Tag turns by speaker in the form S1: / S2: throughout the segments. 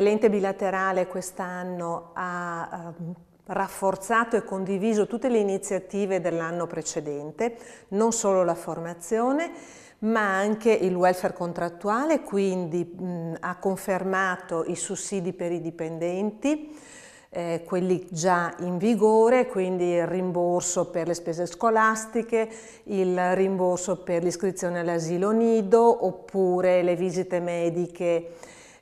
S1: L'ente bilaterale quest'anno ha ehm, rafforzato e condiviso tutte le iniziative dell'anno precedente, non solo la formazione, ma anche il welfare contrattuale, quindi mh, ha confermato i sussidi per i dipendenti, eh, quelli già in vigore, quindi il rimborso per le spese scolastiche, il rimborso per l'iscrizione all'asilo nido oppure le visite mediche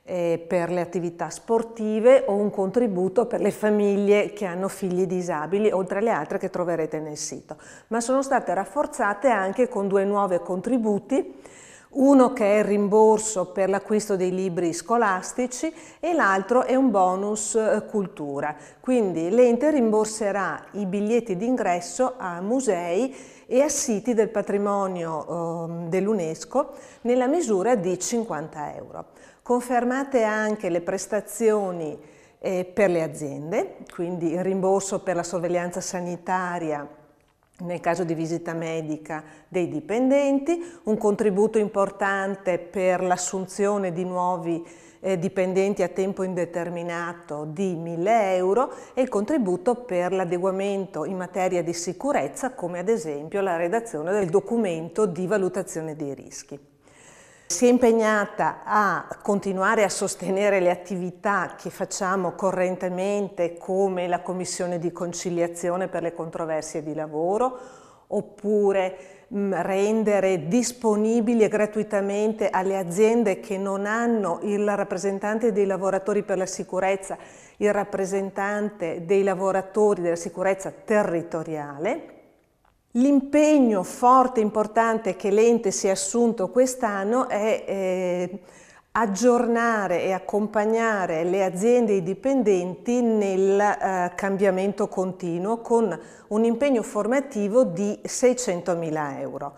S1: eh, per le attività sportive o un contributo per le famiglie che hanno figli disabili, oltre alle altre che troverete nel sito. Ma sono state rafforzate anche con due nuovi contributi uno che è il rimborso per l'acquisto dei libri scolastici e l'altro è un bonus eh, cultura. Quindi l'ente rimborserà i biglietti d'ingresso a musei e a siti del patrimonio ehm, dell'UNESCO nella misura di 50 euro. Confermate anche le prestazioni eh, per le aziende, quindi il rimborso per la sorveglianza sanitaria nel caso di visita medica dei dipendenti, un contributo importante per l'assunzione di nuovi eh, dipendenti a tempo indeterminato di 1000 euro e il contributo per l'adeguamento in materia di sicurezza come ad esempio la redazione del documento di valutazione dei rischi. Si è impegnata a continuare a sostenere le attività che facciamo correntemente come la Commissione di conciliazione per le controversie di lavoro oppure mm, rendere disponibili gratuitamente alle aziende che non hanno il rappresentante dei lavoratori per la sicurezza, il rappresentante dei lavoratori della sicurezza territoriale L'impegno forte e importante che l'ente si è assunto quest'anno è eh, aggiornare e accompagnare le aziende e i dipendenti nel eh, cambiamento continuo con un impegno formativo di 600.000 euro.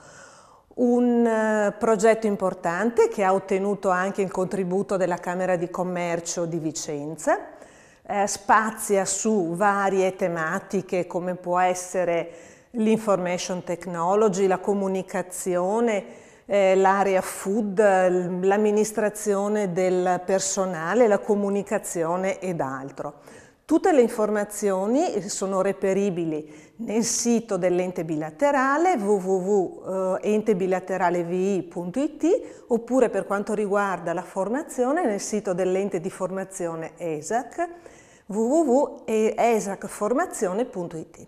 S1: Un eh, progetto importante che ha ottenuto anche il contributo della Camera di Commercio di Vicenza, eh, spazia su varie tematiche come può essere l'information technology, la comunicazione, eh, l'area food, l'amministrazione del personale, la comunicazione ed altro. Tutte le informazioni sono reperibili nel sito dell'ente bilaterale www.entebilateralevi.it oppure per quanto riguarda la formazione nel sito dell'ente di formazione ESAC www.esacformazione.it.